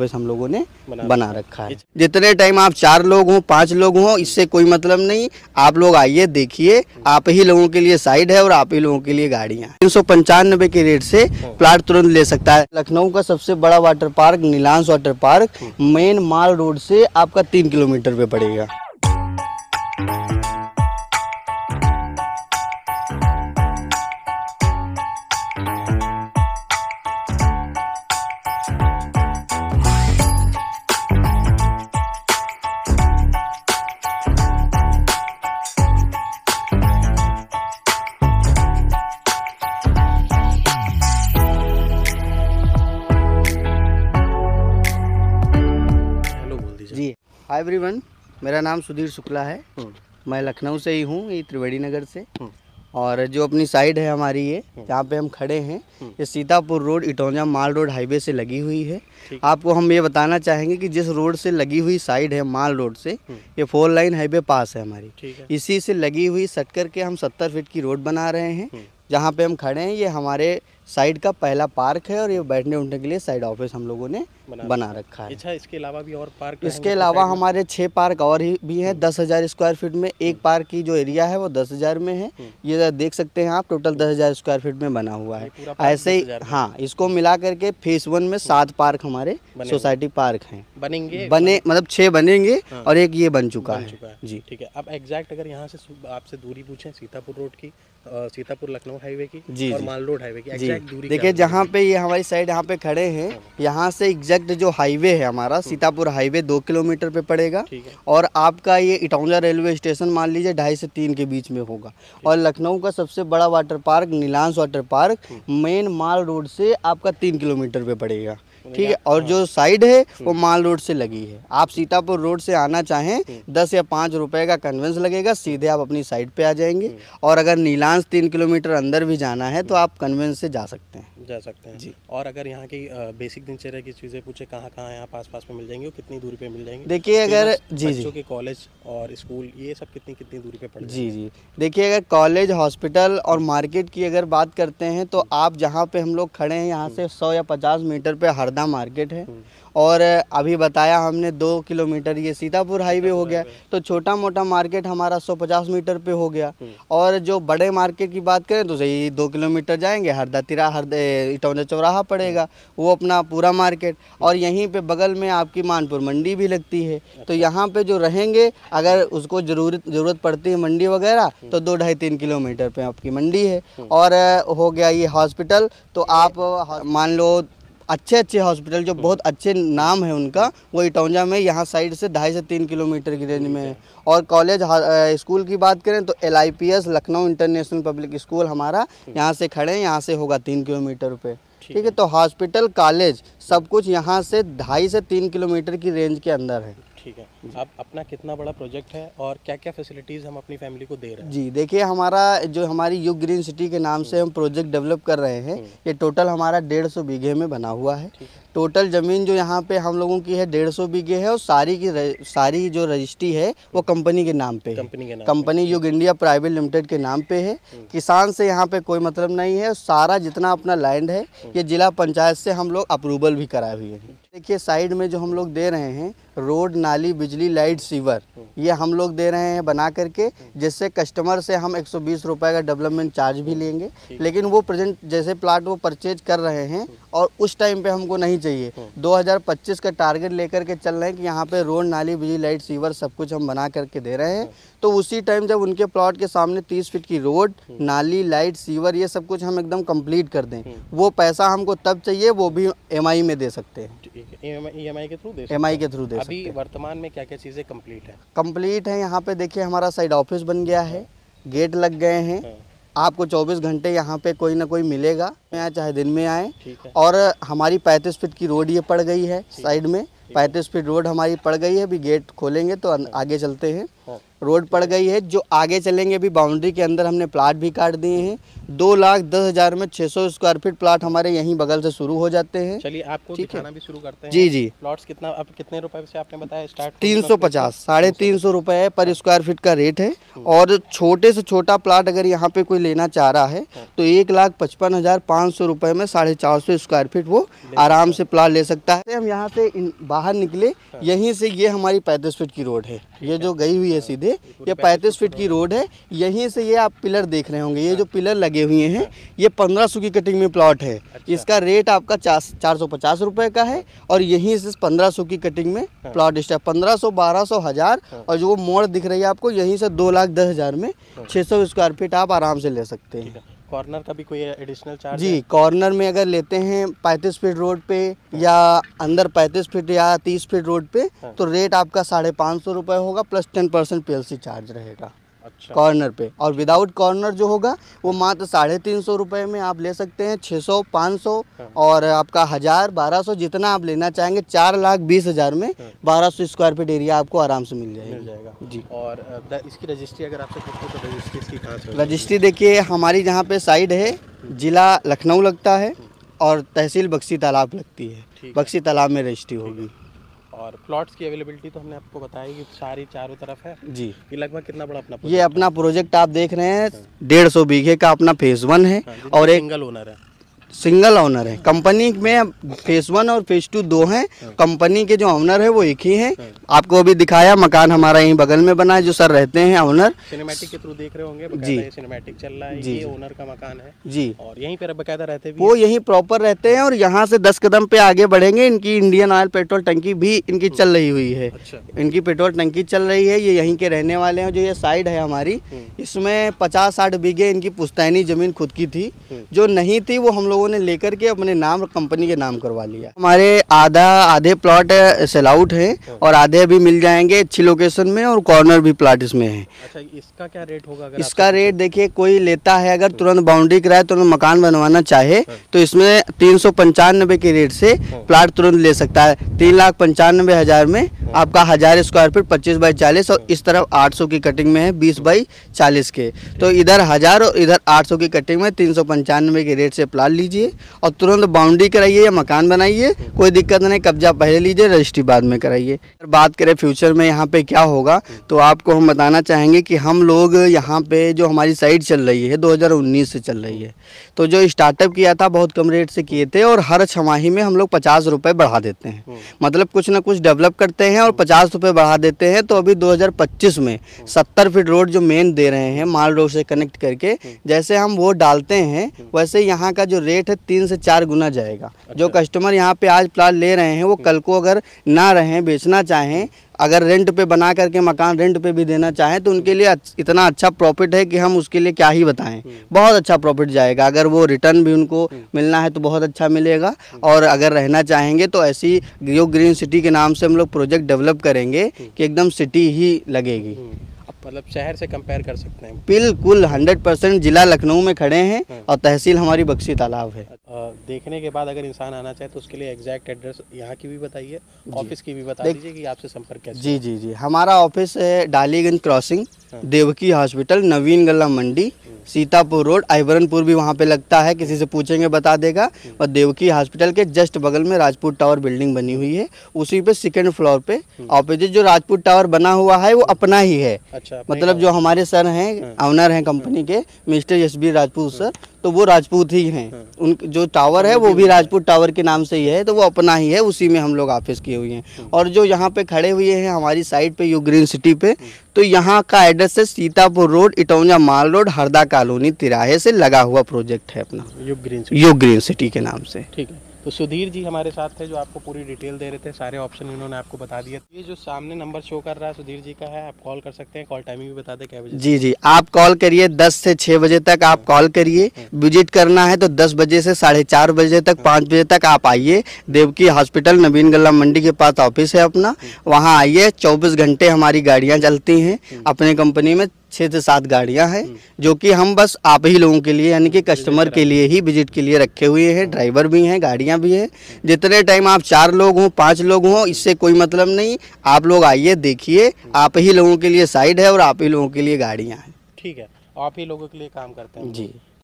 बस हम लोगों ने बना, बना रखा है जितने टाइम आप चार लोग हों पाँच लोग हों इससे कोई मतलब नहीं आप लोग आइए देखिए आप ही लोगों के लिए साइड है और आप ही लोगों के लिए गाड़िया तीन सौ पंचानबे के रेट से प्लाट हाँ। तुरंत ले सकता है लखनऊ का सबसे बड़ा water park Neelansh water park main Mal road से आपका तीन किलोमीटर पे पड़ेगा हाय एवरीवन मेरा नाम सुधीर शुक्ला है हम्म। मैं लखनऊ से ही हूँ ये त्रिवेणी नगर से हम्म। और जो अपनी साइड है हमारी ये हम्म। जहाँ पे हम खड़े हैं ये Sitapur road Itaunja Mal road highway से लगी हुई है आपको हम ये बताना चाहेंगे कि जिस रोड से लगी हुई साइड है माल रोड से ये फोर लाइन हाईवे पास है हमारी है। इसी से लगी हुई सट के हम सत्तर फीट की रोड बना रहे हैं जहाँ पे हम खड़े हैं ये हमारे साइड का पहला पार्क है और ये बैठने उठने के लिए साइड ऑफिस हम लोगों ने बना, बना रखा है अच्छा इसके अलावा भी और पार्क इसके अलावा हमारे छः पार्क और ही भी हैं हम्म। दस हज़ार स्क्वायर फीट में एक हम्म। पार्क की जो एरिया है वो दस हज़ार में है हम्म। ये तो देख सकते हैं आप टोटल दस हज़ार स्क्वायर फीट में बना हुआ है ऐसे ही हाँ इसको मिला करके फेस वन में सात पार्क हमारे सोसाइटी पार्क हैं बनेंगे बने मतलब छः बनेंगे हाँ। और एक ये बन चुका है जी ठीक है अब एग्जैक्ट अगर यहाँ से आपसे दूरी पूछें सीतापुर रोड की सीतापुर लखनऊ हाईवे की जी माल रोड हाईवे की जी देखिए जहाँ पे ये हमारी साइड यहाँ पे खड़े हैं यहाँ से एग्जैक्ट जो हाईवे है हमारा हम्म। सीतापुर हाईवे दो किलोमीटर पे पड़ेगा और आपका ये इटौजा रेलवे स्टेशन मान लीजिए ढाई से तीन के बीच में होगा और लखनऊ का सबसे बड़ा water park Neelansh water park main Mal road से आपका तीन किलोमीटर पे पड़ेगा ठीक है और जो हाँ। साइड है वो हम्म। माल रोड से लगी है आप सीतापुर रोड से आना चाहें हम्म। दस या पाँच रुपए का कन्वेंस लगेगा सीधे आप अपनी साइड पे आ जाएंगे हम्म। और अगर नीलांश तीन किलोमीटर अंदर भी जाना है तो आप कन्वेंस से जा सकते हैं जा सकते हैं जी और अगर यहाँ की बेसिक दिनचर्या की चीज़ें पूछे कहाँ कहाँ यहाँ पास पास में मिल जाएंगे और कितनी दूरी पे मिल जाएंगे देखिए तो अगर जी बच्चों के कॉलेज और स्कूल ये सब कितनी कितनी दूरी पे पड़ जी जी देखिए अगर कॉलेज हॉस्पिटल और मार्केट की अगर बात करते हैं तो हम्म। आप जहाँ पे हम लोग खड़े हैं यहाँ हम्म। से सौ या पचास मीटर पे हरदा मार्केट है हम्म। और अभी बताया हमने दो किलोमीटर ये सीतापुर हाईवे हो गया तो छोटा मोटा मार्केट हमारा 150 मीटर पे हो गया हम्म। और जो बड़े मार्केट की बात करें तो सही दो किलोमीटर जाएंगे हरदा तिरा हरद इटौजा चौराहा पड़ेगा वो अपना पूरा मार्केट और यहीं पे बगल में आपकी मानपुर मंडी भी लगती है तो अच्छा। यहाँ पे जो रहेंगे अगर उसको ज़रूरत ज़रूरत पड़ती है मंडी वगैरह तो हम्म। दो ढाई तीन किलोमीटर पर आपकी मंडी है हम्म। और हो गया ये हॉस्पिटल तो आप मान लो अच्छे अच्छे हॉस्पिटल जो तो बहुत अच्छे नाम है उनका वो इटौजा में यहाँ साइड से ढाई से तीन किलोमीटर की रेंज में है और कॉलेज स्कूल की बात करें तो L Lucknow international public school हमारा हम्म। यहाँ से खड़े हैं यहाँ से होगा तीन किलोमीटर पर ठीक है तो हॉस्पिटल कॉलेज सब कुछ यहाँ से ढाई से तीन किलोमीटर की रेंज के अंदर है ठीक है आप अपना कितना बड़ा प्रोजेक्ट है और क्या क्या फैसिलिटीज़ हम अपनी फैमिली को दे रहे हैं जी देखिए हमारा जो हमारी युग ग्रीन सिटी के नाम से हम प्रोजेक्ट डेवलप कर रहे हैं हम्म। ये टोटल हमारा डेढ़ सौ बीघे में बना हुआ है टोटल ज़मीन जो यहाँ पे हम लोगों की है डेढ़ सौ बीघे है और सारी की सारी जो रजिस्ट्री है वो कंपनी के नाम पे कंपनी के नाम कंपनी युग इंडिया प्राइवेट लिमिटेड के नाम पे है हम्म। किसान से यहाँ पे कोई मतलब नहीं है सारा जितना अपना लैंड है हम्म। ये जिला पंचायत से हम लोग अप्रूवल भी कराए हुए हैं देखिए साइड में जो हम लोग दे रहे हैं रोड नाली बिजली लाइट सीवर हम्म। ये हम लोग दे रहे हैं बना करके जिससे कस्टमर से हम 120 रुपए का डेवलपमेंट चार्ज भी लेंगे लेकिन वो प्रेजेंट जैसे प्लाट वो परचेज कर रहे हैं और उस टाइम पे हमको नहीं होनी चाहिए 2025 हम्म। का टारगेट लेकर के चल रहे हैं कि यहाँ पे रोड नाली बिजली लाइट सीवर सब कुछ हम बना करके दे रहे हैं हम्म। तो उसी टाइम जब उनके प्लॉट के सामने 30 फीट की रोड हम्म। नाली लाइट सीवर ये सब कुछ हम एकदम कंप्लीट कर दें वो पैसा हमको तब चाहिए वो भी एम में दे सकते हैं एम आई के थ्रू दे अभी वर्तमान में क्या क्या चीज़ें कम्प्लीट है कम्प्लीट है यहाँ पे देखिए हमारा साइड ऑफिस बन गया है गेट लग गए हैं आपको 24 घंटे यहाँ पे कोई ना कोई मिलेगा यहाँ चाहे दिन में आए और हमारी 35 फीट की रोड ये पड़ गई है साइड में पैंतीस फीट रोड हमारी पड़ गई है अभी गेट खोलेंगे तो हाँ। आगे चलते हैं हाँ। रोड पड़ गई है जो आगे चलेंगे अभी बाउंड्री के अंदर हमने प्लाट भी काट दिए हैं दो लाख दस हज़ार में छह सौ स्क्वायर फीट प्लाट हमारे यहीं बगल से शुरू हो जाते हैं चलिए आपको दिखाना भी शुरू करते हैं जी जी प्लॉट्स कितना आप कितने रुपए से आपने बताया स्टार्ट तीन सौ पचास साढ़े तीन सौ रुपए पर स्क्वायर फीट का रेट है और छोटे से छोटा प्लाट अगर यहाँ पे कोई लेना चाह रहा है हाँ। तो एक लाख पचपन हज़ार पाँच सौ रुपए में साढ़े चार सौ स्क्वायर फीट वो आराम से प्लाट ले सकता है हम यहाँ से बाहर निकले हाँ। यहीं से ये हमारी पैंतीस फीट की रोड है ये जो गई हुई है हाँ। सीधे ये ये पैंतीस फीट की रोड है यहीं से ये आप पिलर देख रहे होंगे ये जो अच्छा। पिलर लगे हुए हैं ये पंद्रह सौ की कटिंग में प्लॉट है अच्छा। इसका रेट आपका चार सौ पचास रुपये का है और यहीं से पंद्रह सौ की कटिंग में हाँ। प्लॉट पंद्रह सौ बारह सौ हज़ार हाँ। और जो वो मोड़ दिख रही है आपको यहीं से दो लाख दस हज़ार में हाँ। छः सौ स्क्वायर फीट आप आराम से ले सकते हैं कॉर्नर का भी कोई एडिशनल चार्ज जी कॉर्नर में अगर लेते हैं पैंतीस फीट रोड पे या अंदर पैंतीस फीट या तीस फीट रोड पे हाँ। तो रेट आपका साढ़े पाँच सौ रुपये होगा plus ten percent P charge रहेगा अच्छा। कॉर्नर पे और विदाउट कॉर्नर जो होगा वो मात्र साढ़े तीन सौ रुपये में आप ले सकते हैं छः सौ पाँच सौ हाँ। और आपका हज़ार बारह सौ जितना आप लेना चाहेंगे चार लाख बीस हज़ार में हाँ। बारह सौ स्क्वायर फीट एरिया आपको आराम से मिल जाएगा जी और इसकी रजिस्ट्री अगर आपसे रजिस्ट्री तो रजिस्ट्री देखिए हमारी जहाँ पे साइड है हम्म। जिला लखनऊ लगता है और तहसील बक्सी तालाब लगती है बक्सी तालाब में रजिस्ट्री होगी और प्लॉट्स की अवेलेबिलिटी तो हमने आपको बताया कि सारी चारों तरफ है जी ये लगभग कितना बड़ा अपना ये अपना प्रोजेक्ट आप देख रहे हैं डेढ़ सौ बीघे का अपना फेज वन है हाँ, और एक सिंगल ओनर है सिंगल ऑनर है कंपनी में फेस वन और फेस टू दो हैं कंपनी हाँ। के जो ऑनर है वो एक ही हैं हाँ। आपको अभी दिखाया मकान हमारा यहीं बगल में बना है जो सर रहते हैं ऑनर सिनेमैटिक के थ्रू देख रहे होंगे जी सिनेमैटिक चल रहा है जी ओनर का मकान है जी और यहीं पर बकायदा रहते हैं वो यहीं प्रॉपर रहते हैं और यहाँ से दस कदम पे आगे बढ़ेंगे इनकी इंडियन ऑयल पेट्रोल टंकी भी इनकी हम्म। चल रही हुई है अच्छा। इनकी पेट्रोल टंकी चल रही है ये यहीं के रहने वाले हैं जो ये साइड है हमारी हम्म। इसमें पचास साठ बीघे इनकी पुस्तैनी जमीन खुद की थी हम्म। जो नहीं थी वो हम लोग लोगों ने लेकर के अपने नाम कंपनी के नाम करवा लिया हमारे आधा आधे प्लॉट सेल आउट है और आधे अभी मिल जाएंगे अच्छी लोकेशन में और कॉर्नर भी प्लाट इसमें है अच्छा इसका क्या रेट होगा अगर इसका रेट देखिए कोई लेता है अगर तुरंत बाउंड्री कराए तुरंत मकान बनवाना चाहे अच्छा। तो इसमें तीन के रेट से प्लाट हाँ। तुरंत ले सकता है तीन लाख पंचानबे हज़ार में हाँ। आपका हज़ार स्क्वायर फीट पच्चीस बाई चालीस और इस तरफ आठ सौ की कटिंग में है बीस बाई चालीस के तो इधर हज़ार और इधर आठ सौ की कटिंग में तीन सौ पंचानवे के रेट से प्लाट लीजिए और तुरंत बाउंड्री कराइए या मकान बनाइए कोई दिक्कत नहीं कब्जा पहले लीजिए रजिस्ट्री बाद में कराइए बात करें फ्यूचर में यहाँ पे क्या होगा तो आपको हम बताना चाहेंगे कि हम लोग यहाँ पे जो हमारी साइड चल रही है दो से चल रही है तो जो स्टार्टअप किया था बहुत कम रेट से किए थे और हर छमाही में हम लोग पचास रुपये बढ़ा देते हैं हम्म। मतलब कुछ ना कुछ डेवलप करते हैं हैं और पचास रुपये बढ़ा देते हैं तो अभी 2025 में सत्तर फीट रोड जो मेन दे रहे हैं माल रोड से कनेक्ट करके जैसे हम वो डालते हैं वैसे यहाँ का जो रेट है तीन से चार गुना जाएगा जो कस्टमर अच्छा। यहाँ पे आज प्लाट ले रहे हैं वो कल को अगर ना रहें बेचना चाहें अगर रेंट पे बना करके मकान रेंट पे भी देना चाहें तो उनके लिए इतना अच्छा प्रॉफिट है कि हम उसके लिए क्या ही बताएं हम्म। बहुत अच्छा प्रॉफिट जाएगा अगर वो रिटर्न भी उनको हम्म। मिलना है तो बहुत अच्छा मिलेगा हम्म। और अगर रहना चाहेंगे तो ऐसी यो ग्रीन सिटी के नाम से हम लोग प्रोजेक्ट डेवलप करेंगे कि एकदम सिटी ही लगेगी मतलब शहर से कंपेयर कर सकते हैं बिल्कुल 100 परसेंट जिला लखनऊ में खड़े हैं हाँ। और तहसील हमारी बक्सी तालाब है देखने के बाद अगर इंसान आना चाहे तो उसके लिए एग्जैक्ट एड्रेस यहाँ की भी बताइए ऑफिस की भी बता दीजिए कि आपसे संपर्क कैसे जी जी जी हमारा ऑफिस है डालीगंज क्रॉसिंग हाँ। देवकी हॉस्पिटल नवीन गला मंडी हाँ। सीतापुर रोड आइबरनपुर भी वहाँ पे लगता है किसी से पूछेंगे बता देगा और देवकी हॉस्पिटल के जस्ट बगल में राजपूत टावर बिल्डिंग बनी हुई है उसी पे सेकेंड फ्लोर पे ऑपोजिट जो राजपूत टावर बना हुआ है वो अपना ही है अच्छा। अच्छा मतलब जो हमारे सर हैं ऑनर हाँ। हैं कंपनी के मिस्टर यशवीर राजपूत हाँ। सर तो वो राजपूत ही हैं हाँ। उन जो टावर है वो भी राजपूत टावर के नाम से ही है तो वो अपना ही है उसी में हम लोग ऑफिस किए हुए हैं और जो यहाँ पे खड़े हुए हैं हमारी साइड पे यू ग्रीन सिटी पे तो यहाँ का एड्रेस है Sitapur road Itaunja Mal road Harda colony तिराहे से लगा हुआ प्रोजेक्ट है अपना U green U green city के नाम से ठीक है तो सुधीर जी हमारे साथ थे जो आपको पूरी डिटेल दे रहे थे सारे ऑप्शन इन्होंने आपको बता दिया ये जो सामने नंबर शो कर रहा है सुधीर जी का है आप कॉल कर सकते हैं कॉल टाइमिंग भी बता दे क्या बजे जी जी आप कॉल करिए दस से छह बजे तक आप कॉल करिए हम्म। विजिट करना है तो दस बजे से साढ़े बजे तक हम्म। पाँच बजे तक आप आइए देवकी हॉस्पिटल नवीन गला मंडी के पास ऑफिस है अपना हम्म। वहाँ आइए चौबीस घंटे हमारी गाड़ियाँ चलती हैं अपने कंपनी में छः से सात गाड़ियां हैं हम्म। जो कि हम बस आप ही लोगों के लिए यानी कि कस्टमर के लिए ही विजिट के लिए रखे हुए हैं ड्राइवर हम्म। भी हैं गाड़ियां भी हैं जितने टाइम आप चार लोग हों पांच लोग हों इससे कोई मतलब नहीं आप लोग आइए देखिए हम्म। आप ही लोगों के लिए साइड है और आप ही लोगों के लिए गाड़ियाँ हैं ठीक है आप ही लोगों के लिए काम करते हैं जी